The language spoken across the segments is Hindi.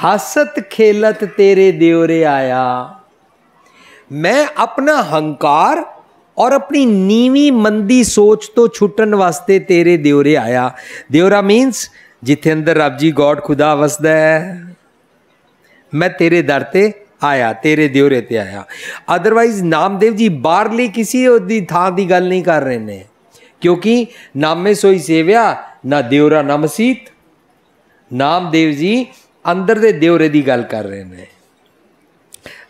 हसत खेलत तेरे देवरे आया मैं अपना हंकार और अपनी नीवी मंदी सोच तो छुटन वास्ते तेरे देवरे आया देवरा मीन्स जिथे अंदर रब जी गॉड खुदा वसद मैं तेरे दर ते आया तेरे देवरे ते आया अदरवाइज नामदेव जी बारली किसी दी थां दी गल नहीं कर रहे ने क्योंकि नामे सोई सेव्या ना देवरा नमसीत नामदेव जी अंदर दे देवरे की गल कर रहे हैं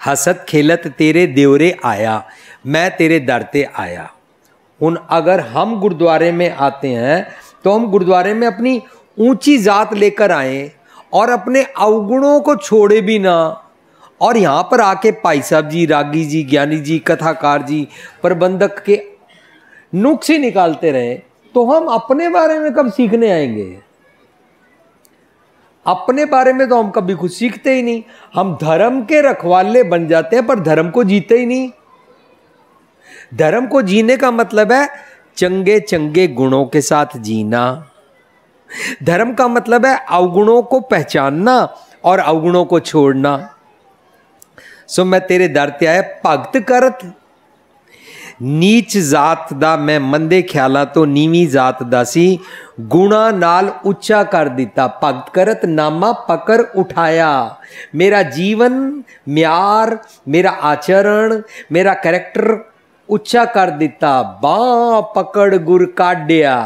हसत खेलत तेरे देवरे आया मैं तेरे दर ते आया उन अगर हम गुरुद्वारे में आते हैं तो हम गुरुद्वारे में अपनी ऊंची जात लेकर आए और अपने अवगुणों को छोड़े भी ना और यहाँ पर आके भाई साहब जी रागी जी ज्ञानी जी कथाकार जी प्रबंधक के नुक्स ही निकालते रहे तो हम अपने बारे में कब सीखने आएंगे अपने बारे में तो हम कभी कुछ सीखते ही नहीं हम धर्म के रखवाले बन जाते हैं पर धर्म को जीते ही नहीं धर्म को जीने का मतलब है चंगे चंगे गुणों के साथ जीना धर्म का मतलब है अवगुणों को पहचानना और अवगुणों को छोड़ना सो मैं तेरे दर ते आया भगत करत ਨੀਚ ਜ਼ਾਤ ਦਾ ਮੈਂ ਮੰਦੇ ਖਿਆਲਾਂ ਤੋਂ ਨੀਵੀਂ ਜ਼ਾਤ ਦਾ ਸੀ ਗੁਣਾ ਨਾਲ ਉੱਚਾ ਕਰ ਦਿੱਤਾ ਭਗਤ ਕਰਤ ਨਾਮਾ ਪਕਰ ਉਠਾਇਆ ਮੇਰਾ ਜੀਵਨ ਮਿਆਰ ਮੇਰਾ ਆਚਰਣ ਮੇਰਾ ਕੈਰੈਕਟਰ ਉੱਚਾ ਕਰ ਦਿੱਤਾ ਬਾ ਪਕੜ ਗੁਰ ਕਾਢਿਆ